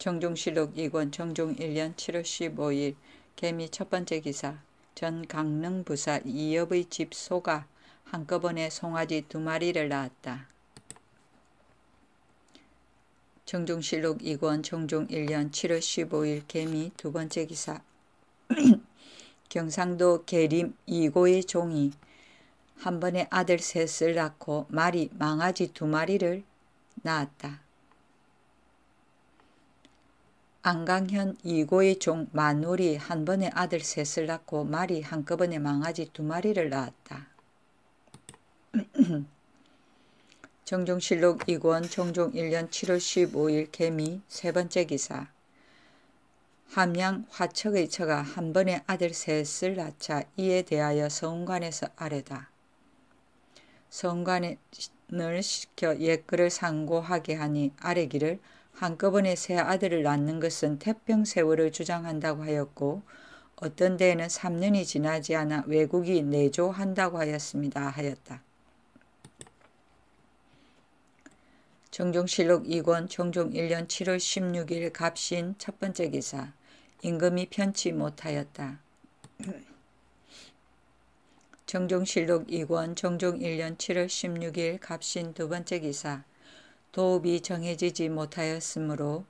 정종실록 2권 정종 1년 7월 15일 개미 첫 번째 기사 전 강릉 부사 이엽의 집 소가 한꺼번에 송아지 두 마리를 낳았다. 정종실록 2권 정종 1년 7월 15일 개미 두 번째 기사 경상도 계림 이고의 종이 한 번에 아들 셋을 낳고 말이 망아지 두 마리를 낳았다. 안강현 이고의 종 마누리 한 번에 아들 셋을 낳고 말이 한꺼번에 망아지 두 마리를 낳았다. 정종실록 2권 정종 1년 7월 15일 개미 세 번째 기사 함양 화척의 처가 한 번에 아들 셋을 낳자 이에 대하여 성관에서 아래다. 성관을 시켜 옛글을 상고하게 하니 아래기를 한꺼번에 세 아들을 낳는 것은 태평세월을 주장한다고 하였고 어떤 데에는 3년이 지나지 않아 외국이 내조한다고 하였습니다 하였다. 정종실록 2권 정종 1년 7월 16일 갑신 첫 번째 기사 임금이 편치 못하였다. 정종실록 2권 정종 1년 7월 16일 갑신 두 번째 기사 도읍이 정해지지 못하였으므로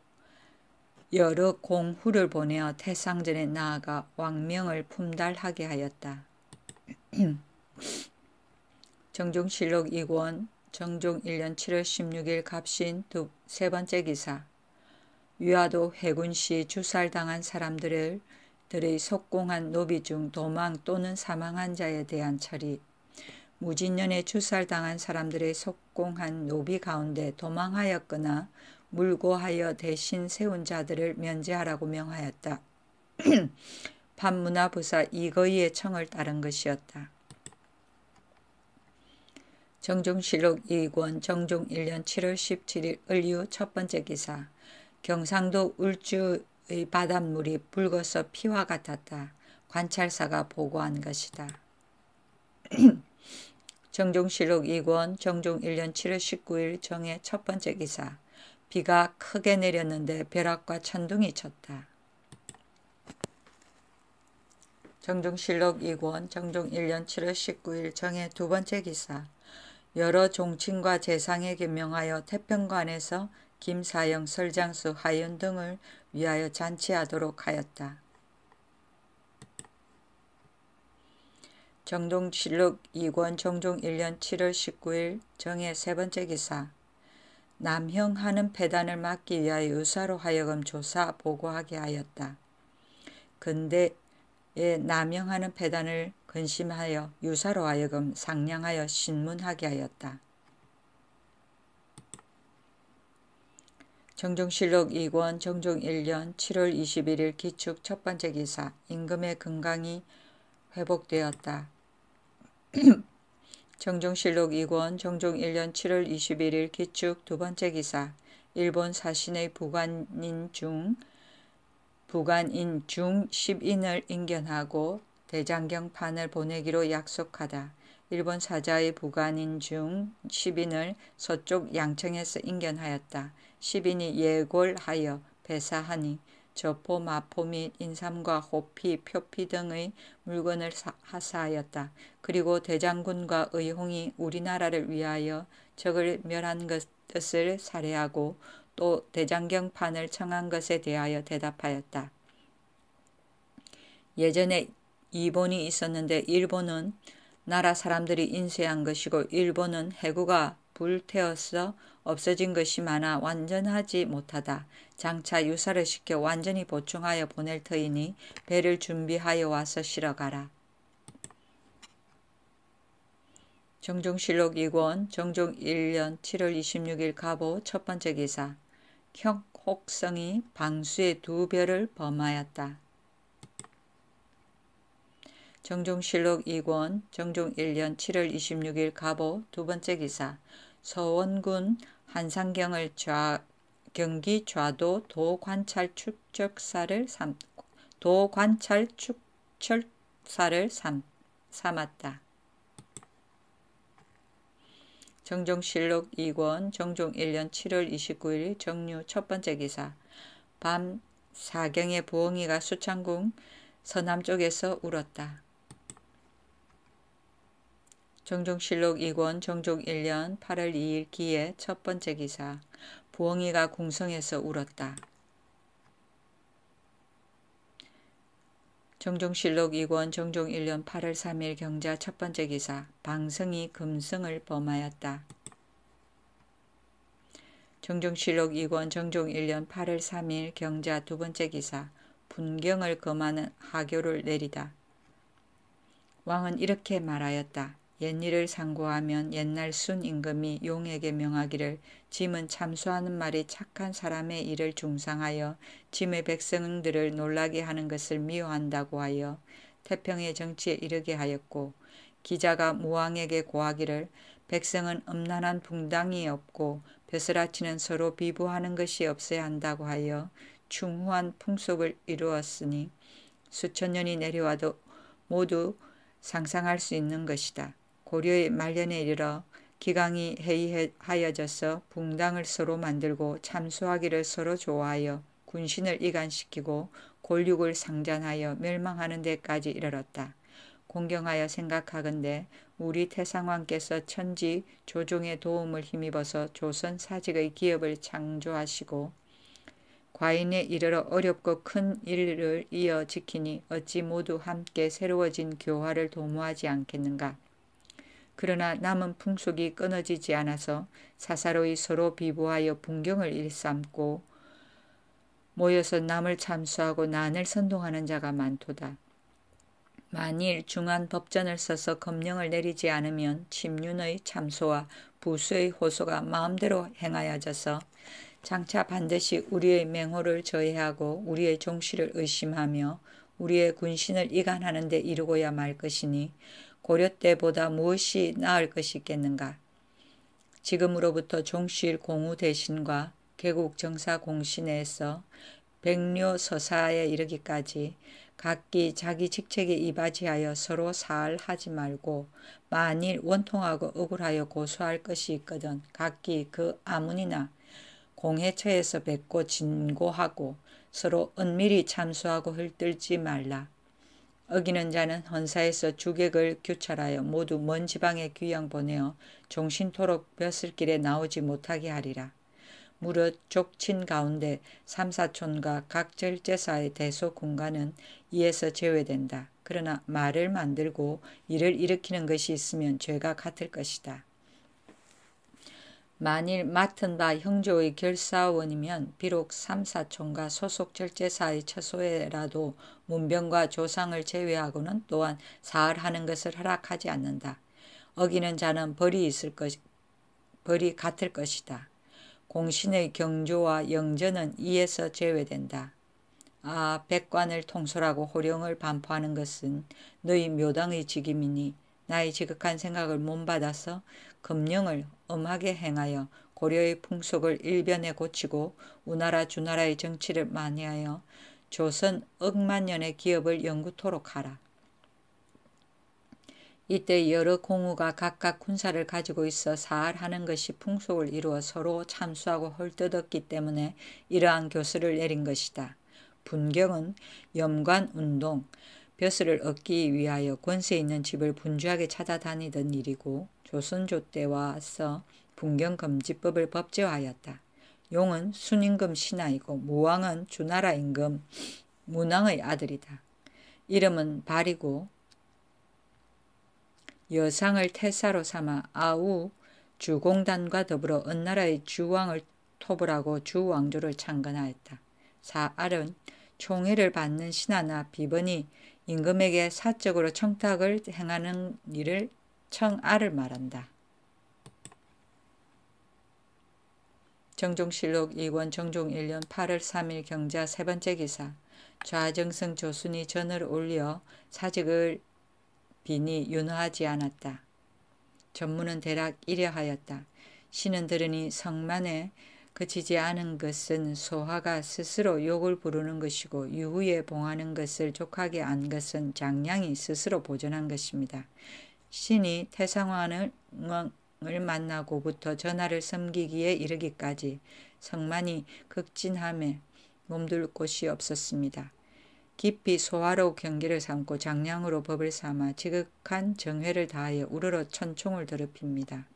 여러 공후를 보내어 태상전에 나아가 왕명을 품달하게 하였다. 정종실록 2권 정종 1년 7월 16일 갑신 두, 세 번째 기사 유아도 해군시 주살당한 사람들을 들의 속공한 노비 중 도망 또는 사망한 자에 대한 처리 무진년에 추살당한 사람들의 속공한 노비 가운데 도망하였거나 물고하여 대신 세운 자들을 면제하라고 명하였다. 판문화부사 이거의 청을 따른 것이었다. 정종실록 2권 정종 1년 7월 17일 을류 첫 번째 기사 경상도 울주의 바닷물이 붉어서 피와 같았다. 관찰사가 보고한 것이다. 정종실록 2권 정종 1년 7월 19일 정의 첫 번째 기사 비가 크게 내렸는데 벼락과 천둥이 쳤다. 정종실록 2권 정종 1년 7월 19일 정의 두 번째 기사 여러 종친과 재상에 개명하여 태평관에서 김사영, 설장수, 하윤 등을 위하여 잔치하도록 하였다. 정동실록 2권 정종 1년 7월 19일 정의 세 번째 기사 남형하는 폐단을 막기 위하여 의사로 하여금 조사 보고하게 하였다. 근대에 남형하는 폐단을 근심하여 유사로 하여금 상냥하여 신문하게 하였다. 정종실록 2권 정종 1년 7월 21일 기축 첫 번째 기사 임금의 건강이 회복되었다. 정종실록 2권 정종 1년 7월 21일 기축 두 번째 기사 일본 사신의 부관인 중 부관인 중 10인을 인견하고 대장경판을 보내기로 약속하다. 일본 사자의 부관인 중 10인을 서쪽 양청에서 인견하였다. 10인이 예골하여 배사하니 저포, 마포 및 인삼과 호피, 표피 등의 물건을 하사하였다. 그리고 대장군과 의홍이 우리나라를 위하여 적을 멸한 것을 살해하고 또 대장경판을 청한 것에 대하여 대답하였다. 예전에 일본이 있었는데 일본은 나라 사람들이 인쇄한 것이고 일본은 해구가 불태웠어 없어진 것이 많아 완전하지 못하다. 장차 유사를 시켜 완전히 보충하여 보낼 터이니 배를 준비하여 와서 실어 가라. 정종실록 2권 정종 1년 7월 26일 가보 첫 번째 기사 형혹성이 방수의 두 별을 범하였다. 정종실록 2권 정종 1년 7월 26일 가보 두 번째 기사 서원군 한상경을 좌, 경기 좌도 도관찰 축적사를 삼, 도관찰 축철사를 삼, 삼았다. 정종실록 2권 정종 1년 7월 29일 정류 첫 번째 기사 밤 사경의 부엉이가 수창궁 서남쪽에서 울었다. 정종실록 2권 정종 1년 8월 2일 기해 첫 번째 기사 보엉이가 공성에서 울었다. 정종실록 2권 정종 1년 8월 3일 경자 첫 번째 기사 방성이 금성을 범하였다. 정종실록 2권 정종 1년 8월 3일 경자 두 번째 기사 분경을 금하는 하교를 내리다. 왕은 이렇게 말하였다. 옛일을 상고하면 옛날 순 임금이 용에게 명하기를 짐은 참수하는 말이 착한 사람의 일을 중상하여 짐의 백성들을 놀라게 하는 것을 미워한다고 하여 태평의 정치에 이르게 하였고 기자가 무왕에게 고하기를 백성은 음란한 붕당이 없고 벼슬아치는 서로 비부하는 것이 없어야 한다고 하여 중후한 풍속을 이루었으니 수천 년이 내려와도 모두 상상할 수 있는 것이다. 고려의 말년에 이르러 기강이 해이하여져서 붕당을 서로 만들고 참수하기를 서로 좋아하여 군신을 이간시키고 권력을 상잔하여 멸망하는 데까지 이르렀다. 공경하여 생각하건대 우리 태상왕께서 천지 조종의 도움을 힘입어서 조선 사직의 기업을 창조하시고 과인에 이르러 어렵고 큰 일을 이어 지키니 어찌 모두 함께 새로워진 교화를 도모하지 않겠는가. 그러나 남은 풍속이 끊어지지 않아서 사사로이 서로 비보하여 분경을 일삼고 모여서 남을 참수하고 난을 선동하는 자가 많도다. 만일 중한 법전을 써서 검령을 내리지 않으면 침륜의 참소와 부수의 호소가 마음대로 행하여져서 장차 반드시 우리의 맹호를 저해하고 우리의 종실을 의심하며 우리의 군신을 이간하는 데 이르고야 말 것이니 고려 때보다 무엇이 나을 것이 있겠는가? 지금으로부터 종실 공우 대신과 개국 정사 공신에서 백료 서사에 이르기까지 각기 자기 직책에 이바지하여 서로 사할하지 말고 만일 원통하고 억울하여 고소할 것이 있거든 각기 그 아문이나 공해처에서 뵙고 진고하고 서로 은밀히 참수하고 흘뜰지 말라. 어기는 자는 헌사에서 주객을 교찰하여 모두 먼 지방에 귀양 보내어 종신토록 벼슬 길에 나오지 못하게 하리라. 무릇 족친 가운데 삼사촌과 각 절제사의 대소 공간은 이에서 제외된다. 그러나 말을 만들고 일을 일으키는 것이 있으면 죄가 같을 것이다. 만일 맡은 바 형조의 결사원이면 비록 삼사촌과 소속 절제사의 처소에라도 문병과 조상을 제외하고는 또한 사흘하는 것을 허락하지 않는다. 어기는 자는 벌이 있을 것, 벌이 같을 것이다. 공신의 경조와 영전은 이에서 제외된다. 아, 백관을 통솔하고 호령을 반포하는 것은 너희 묘당의 직임이니 나의 지극한 생각을 못받아서 금령을 엄하게 행하여 고려의 풍속을 일변에 고치고 우나라 주나라의 정치를 만회하여 조선 억만년의 기업을 연구토록 하라. 이때 여러 공우가 각각 군사를 가지고 있어 사활하는 것이 풍속을 이루어 서로 참수하고 헐뜯었기 때문에 이러한 교수를 내린 것이다. 분경은 염관운동, 벼슬을 얻기 위하여 권세 있는 집을 분주하게 찾아다니던 일이고 조선조 때와 서 분경금지법을 법제화하였다. 용은 순임금 신하이고 무왕은 주나라 임금 문왕의 아들이다. 이름은 발이고 여상을 태사로 삼아 아우 주공단과 더불어 은나라의 주왕을 토벌하고 주왕조를 창건하였다. 사알은 총애를 받는 신하나 비번이 임금에게 사적으로 청탁을 행하는 일을 청아를 말한다. 정종실록 1권 정종 1년 8월 3일 경자 세 번째 기사 좌정승 조순이 전을 올려 사직을 비니 윤화하지 않았다. 전문은 대략 이려하였다. 신은 들으니 성만에 그치지 않은 것은 소화가 스스로 욕을 부르는 것이고 유후에 봉하는 것을 족하게 안 것은 장량이 스스로 보존한 것입니다. 신이 태상왕을 만나고부터 전하를 섬기기에 이르기까지 성만이 극진함에 몸둘 곳이 없었습니다. 깊이 소화로 경계를 삼고 장량으로 법을 삼아 지극한 정회를 다하여 우러러 천총을 더럽힙니다.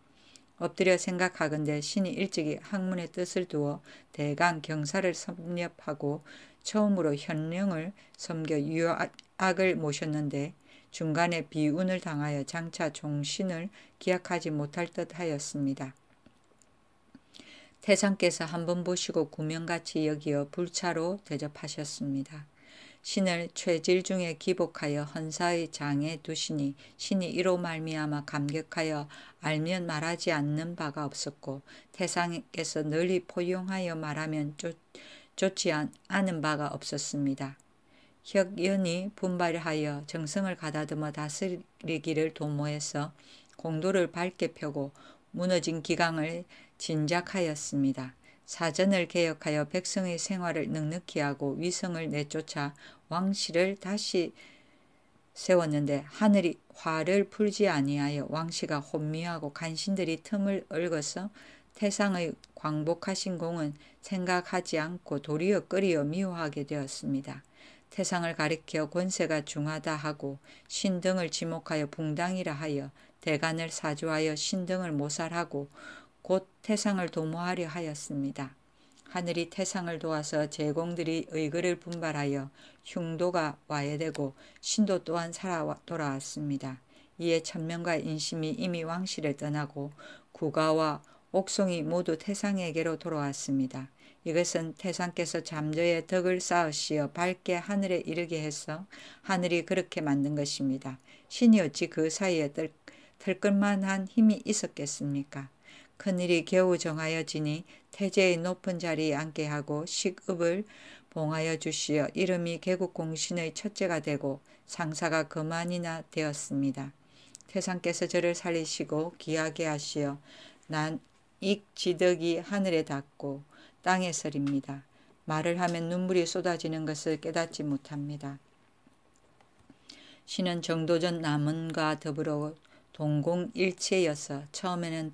엎드려 생각하건대 신이 일찍이 학문의 뜻을 두어 대강 경사를 섭렵하고 처음으로 현령을 섬겨 유악을 모셨는데 중간에 비운을 당하여 장차 종신을 기약하지 못할 듯 하였습니다. 태상께서 한번 보시고 구명같이 여기어 불차로 대접하셨습니다. 신을 최질 중에 기복하여 헌사의 장에 두시니 신이 이로 말미암아 감격하여 알면 말하지 않는 바가 없었고 태상에서 널리 포용하여 말하면 좋지 않은 바가 없었습니다. 혁연이 분발하여 정성을 가다듬어 다스리기를 도모해서 공도를 밝게 펴고 무너진 기강을 진작하였습니다. 사전을 개혁하여 백성의 생활을 넉넉히 하고 위성을 내쫓아 왕씨를 다시 세웠는데 하늘이 화를 풀지 아니하여 왕씨가 혼미하고 간신들이 틈을 얽어서 태상의 광복하신 공은 생각하지 않고 도리어 끓이어 미워하게 되었습니다. 태상을 가리켜 권세가 중하다 하고 신등을 지목하여 붕당이라 하여 대간을 사주하여 신등을 모살하고 곧 태상을 도모하려 하였습니다. 하늘이 태상을 도와서 제공들이 의거를 분발하여 흉도가 와해되고 신도 또한 살아 돌아왔습니다. 이에 천명과 인심이 이미 왕실을 떠나고 구가와 옥송이 모두 태상에게로 돌아왔습니다. 이것은 태상께서 잠저의 덕을 쌓으시어 밝게 하늘에 이르게 해서 하늘이 그렇게 만든 것입니다. 신이 어찌 그 사이에 들, 털끌만한 힘이 있었겠습니까? 큰일이 겨우 정하여지니 태제의 높은 자리에 앉게 하고 식읍을 봉하여 주시어 이름이 개국 공신의 첫째가 되고 상사가 그만이나 되었습니다. 태상께서 저를 살리시고 귀하게 하시어 난 익지덕이 하늘에 닿고 땅에 서립니다. 말을 하면 눈물이 쏟아지는 것을 깨닫지 못합니다. 신은 정도전 남은과 더불어 동공일체여서 처음에는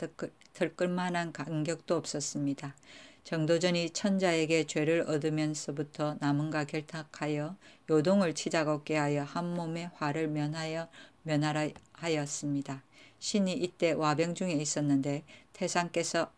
들끓만한 간격도 없었습니다. 정도전이 천자에게 죄를 얻으면서부터 남은과 결탁하여 요동을 치자걷게 하여 한몸의 화를 면하여 면하라 하였습니다. 신이 이때 와병 중에 있었는데 태상께서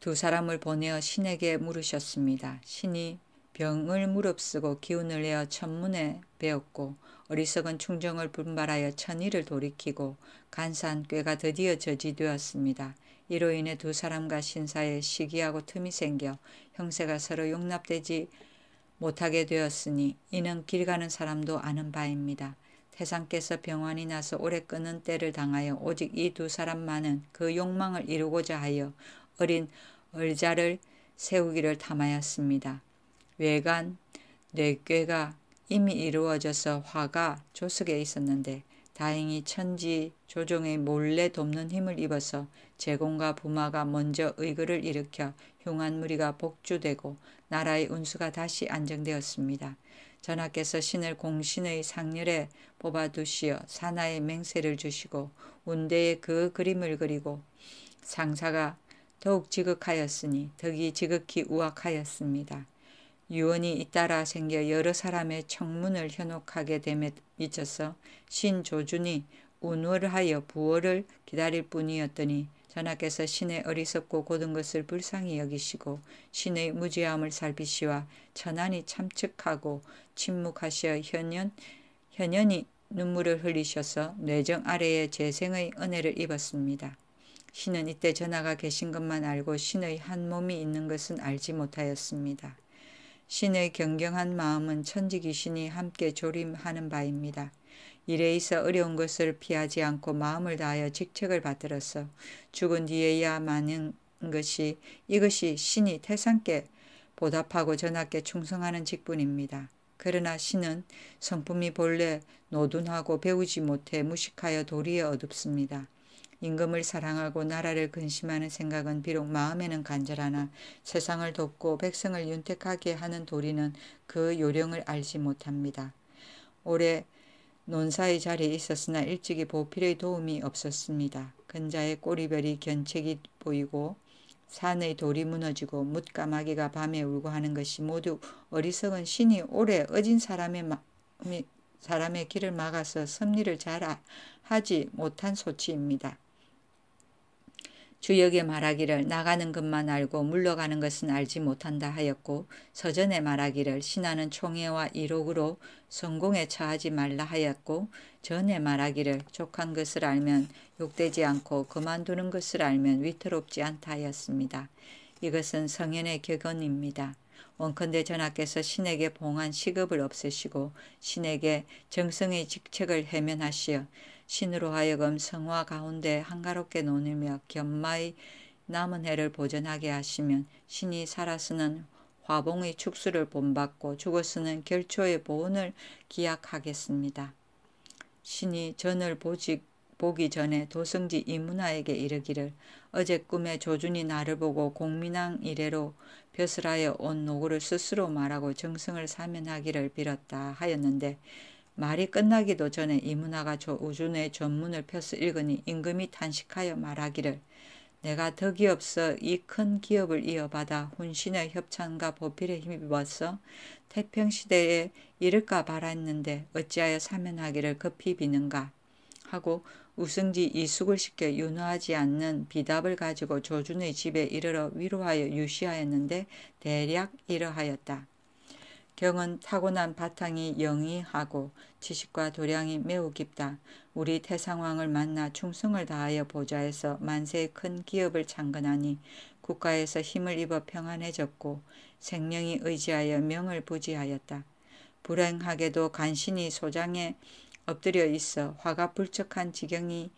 두 사람을 보내어 신에게 물으셨습니다. 신이 병을 무릅쓰고 기운을 내어 천문에 배웠고 어리석은 충정을 분발하여 천일을 돌이키고 간사한 꾀가 드디어 저지되었습니다. 이로 인해 두 사람과 신사에 시기하고 틈이 생겨 형세가 서로 용납되지 못하게 되었으니 이는 길 가는 사람도 아는 바입니다. 태상께서 병환이 나서 오래 끊은 때를 당하여 오직 이 두 사람만은 그 욕망을 이루고자 하여 어린 얼자를 세우기를 탐하였습니다. 외관 뇌괴가 이미 이루어져서 화가 조석에 있었는데 다행히 천지 조종의 몰래 돕는 힘을 입어서 제공과 부마가 먼저 의거를 일으켜 흉한 무리가 복주되고 나라의 운수가 다시 안정되었습니다. 전하께서 신을 공신의 상렬에 뽑아두시어 사나의 맹세를 주시고 운대에 그 그림을 그리고 상사가 더욱 지극하였으니 덕이 지극히 우악하였습니다. 유언이 잇따라 생겨 여러 사람의 청문을 현혹하게 됨에 미쳐서 신조준이 운월하여 부월을 기다릴 뿐이었더니 전하께서 신의 어리석고 고든 것을 불쌍히 여기시고 신의 무지함을 살피시와 천안이 참측하고 침묵하시어 현연, 현연히 눈물을 흘리셔서 뇌정 아래에 재생의 은혜를 입었습니다. 신은 이때 전하가 계신 것만 알고 신의 한 몸이 있는 것은 알지 못하였습니다. 신의 경경한 마음은 천지 귀신이 함께 조림하는 바입니다. 일에 있 어려운 것을 피하지 않고 마음을 다하여 직책을 받들었어 죽은 뒤에야 많은 것이 이것이 신이 태상께 보답하고 전하께 충성하는 직분입니다. 그러나 신은 성품이 본래 노둔하고 배우지 못해 무식하여 도리에 어둡습니다. 임금을 사랑하고 나라를 근심하는 생각은 비록 마음에는 간절하나 세상을 돕고 백성을 윤택하게 하는 도리는 그 요령을 알지 못합니다. 올해 논사의 자리에 있었으나 일찍이 보필의 도움이 없었습니다. 근자의 꼬리별이 견책이 보이고 산의 돌이 무너지고 뭇가마귀가 밤에 울고 하는 것이 모두 어리석은 신이 오래 어진 사람의 마음이 사람의 길을 막아서 섭리를 잘 하지 못한 소치입니다. 주역의 말하기를 나가는 것만 알고 물러가는 것은 알지 못한다 하였고 서전의 말하기를 신하는 총애와 이록으로 성공에 처하지 말라 하였고 전의 말하기를 족한 것을 알면 욕되지 않고 그만두는 것을 알면 위태롭지 않다 하였습니다. 이것은 성현의 격언입니다. 원컨대 전하께서 신에게 봉한 시급을 없애시고 신에게 정성의 직책을 해면하시어 신으로 하여금 성화 가운데 한가롭게 노누며 견마의 남은 해를 보전하게 하시면 신이 살아서는 화봉의 축수를 본받고 죽어서는 결초의 보온을 기약하겠습니다. 신이 전을 보직 보기 전에 도성지 이문화에게 이르기를 어제 꿈에 조준이 나를 보고 공민왕 이래로 벼슬하여 온 노구를 스스로 말하고 정성을 사면하기를 빌었다 하였는데 말이 끝나기도 전에 이문화가 저 우준의 전문을 펴서 읽으니 임금이 탄식하여 말하기를 내가 덕이 없어 이 큰 기업을 이어받아 혼신의 협찬과 보필에 힘입어서 태평시대에 이를까 바랐는데 어찌하여 사면하기를 급히 비는가 하고 우승지 이숙을 시켜 윤화하지 않는 비답을 가지고 조준의 집에 이르러 위로하여 유시하였는데 대략 이러하였다. 경은 타고난 바탕이 영이하고 지식과 도량이 매우 깊다. 우리 태상왕을 만나 충성을 다하여 보좌에서 만세의 큰 기업을 창건하니 국가에서 힘을 입어 평안해졌고 생명이 의지하여 명을 부지하였다. 불행하게도 간신히 소장에 엎드려 있어 화가 불척한 지경이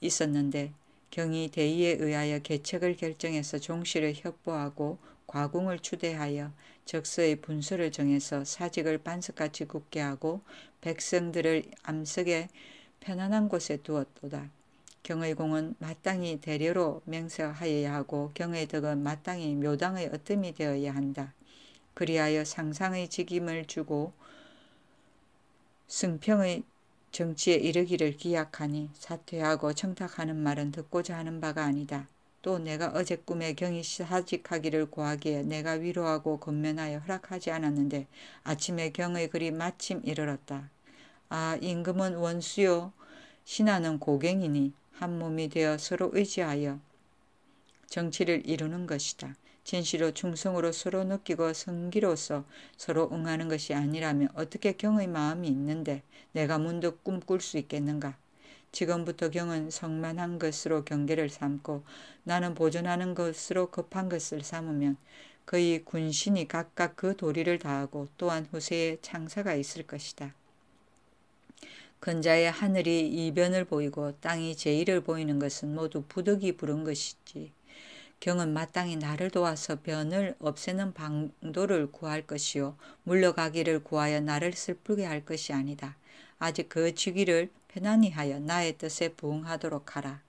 있었는데 경이 대의에 의하여 개척을 결정해서 종실을 협보하고 과공을 추대하여 적서의 분수를 정해서 사직을 반석같이 굳게 하고 백성들을 암석에 편안한 곳에 두었도다. 경의공은 마땅히 대려로 맹세하여야 하고 경의 덕은 마땅히 묘당의 어뜸이 되어야 한다. 그리하여 상상의 직임을 주고 승평의 정치에 이르기를 기약하니 사퇴하고 청탁하는 말은 듣고자 하는 바가 아니다. 또 내가 어제 꿈에 경이 사직하기를 고하기에 내가 위로하고 건면하여 허락하지 않았는데 아침에 경의 글이 마침 이르렀다. 아 임금은 원수요 신하는 고갱이니 한 몸이 되어 서로 의지하여 정치를 이루는 것이다. 진실로 충성으로 서로 느끼고 성기로서 서로 응하는 것이 아니라면 어떻게 경의 마음이 있는데 내가 문득 꿈꿀 수 있겠는가? 지금부터 경은 성만한 것으로 경계를 삼고 나는 보존하는 것으로 급한 것을 삼으면 그의 군신이 각각 그 도리를 다하고 또한 후세에 창사가 있을 것이다. 근자의 하늘이 이변을 보이고 땅이 제의를 보이는 것은 모두 부득이 부른 것이지. 경은 마땅히 나를 도와서 변을 없애는 방도를 구할 것이요 물러가기를 구하여 나를 슬프게 할 것이 아니다. 아직 그직기를 편안히 하여 나의 뜻에 부응하도록 하라.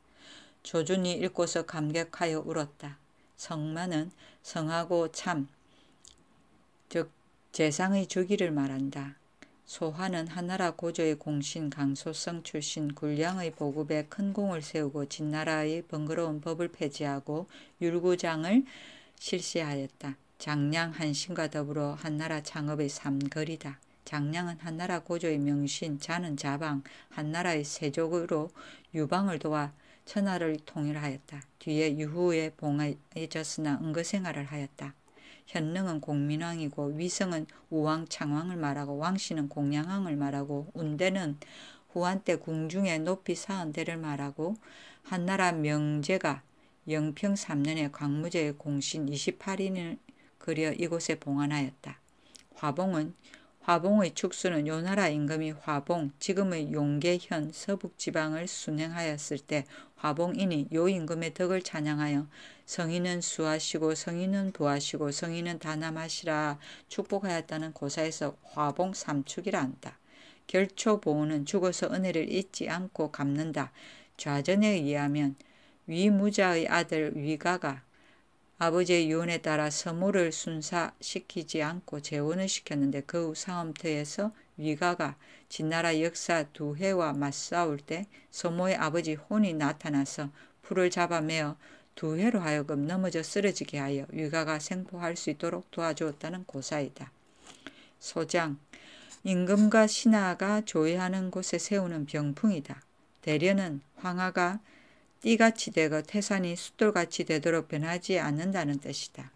조준이 읽고서 감격하여 울었다. 성만은 성하고 참, 즉 재상의 주기를 말한다. 소화는 하나라 고조의 공신 강소성 출신 군량의 보급에 큰 공을 세우고 진나라의 번거로운 법을 폐지하고 율구장을 실시하였다. 장량 한신과 더불어 한나라 창업의 삼거리다. 장량은 한나라 고조의 명신, 자는 자방, 한나라의 세족으로 유방을 도와 천하를 통일하였다. 뒤에 유후에 봉해졌으나 하 은거생활을 하였다. 현릉은 공민왕이고 위성은 우왕 창왕을 말하고 왕씨는 공양왕을 말하고 운대는 후한때 궁중에 높이 사은 대를 말하고 한나라 명제가 영평 3년에 광무제의 공신 28인을 그려 이곳에 봉안하였다. 화봉은 화봉의 축수는 요나라 임금이 화봉, 지금의 용계현 서북지방을 순행하였을 때화봉이니요 임금의 덕을 찬양하여 성인은 수하시고 성인은 부하시고 성인은 다남하시라 축복하였다는 고사에서 화봉 삼축이라 한다. 결초보호는 죽어서 은혜를 잊지 않고 갚는다. 좌전에 의하면 위무자의 아들 위가가 아버지의 유언에 따라 서모를 순사시키지 않고 재혼을 시켰는데 그후상엄터에서 위가가 진나라 역사 두 해와 맞싸울 때 서모의 아버지 혼이 나타나서 풀을 잡아매어 두 해로 하여금 넘어져 쓰러지게 하여 위가가 생포할 수 있도록 도와주었다는 고사이다. 소장 임금과 신하가 조회하는 곳에 세우는 병풍이다. 대련은 황하가 띠같이 되고 태산이 숫돌같이 되도록 변하지 않는다는 뜻이다.